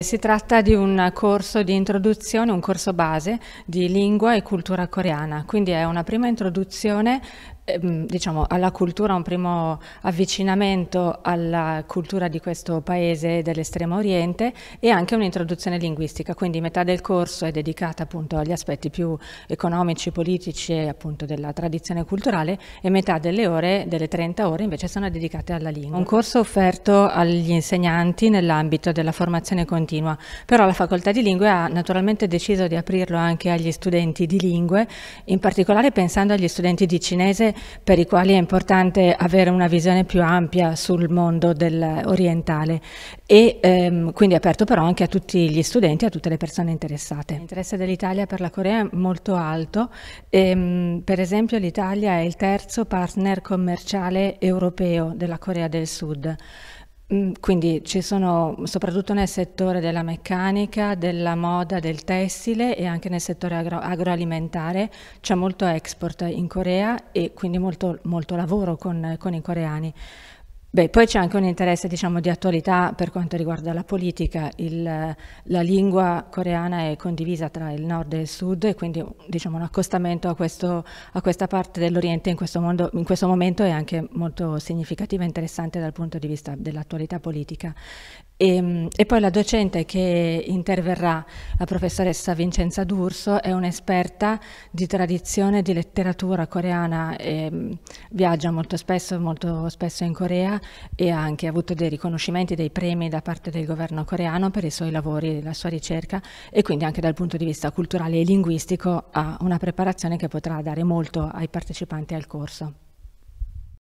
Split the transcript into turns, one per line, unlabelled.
Si tratta di un corso di introduzione, un corso base di lingua e cultura coreana, quindi è una prima introduzione Ehm, diciamo, alla cultura, un primo avvicinamento alla cultura di questo paese dell'estremo oriente e anche un'introduzione linguistica, quindi metà del corso è dedicata appunto agli aspetti più economici, politici e appunto della tradizione culturale e metà delle ore, delle 30 ore invece sono dedicate alla lingua. Un corso offerto agli insegnanti nell'ambito della formazione continua, però la facoltà di lingue ha naturalmente deciso di aprirlo anche agli studenti di lingue, in particolare pensando agli studenti di cinese per i quali è importante avere una visione più ampia sul mondo orientale e ehm, quindi aperto però anche a tutti gli studenti, a tutte le persone interessate. L'interesse dell'Italia per la Corea è molto alto, ehm, per esempio l'Italia è il terzo partner commerciale europeo della Corea del Sud. Mm, quindi ci sono, soprattutto nel settore della meccanica, della moda, del tessile e anche nel settore agro agroalimentare, c'è molto export in Corea e quindi molto, molto lavoro con, con i coreani. Beh, poi c'è anche un interesse diciamo, di attualità per quanto riguarda la politica. Il, la lingua coreana è condivisa tra il nord e il sud e quindi diciamo, un accostamento a, questo, a, questa parte dell'Oriente in questo, in questo momento è anche molto significativo e interessante dal punto di vista dell'attualità politica. E, ehm, e, poi la docente che interverrà, la professoressa Vincenza D'Urso, è un'esperta di tradizione di letteratura coreana, e, ehm, viaggia molto spesso, molto spesso in Corea e ha anche avuto dei riconoscimenti, dei premi da parte del governo coreano per i suoi lavori e la sua ricerca e quindi anche dal punto di vista culturale e linguistico ha una preparazione che potrà dare molto ai partecipanti al corso.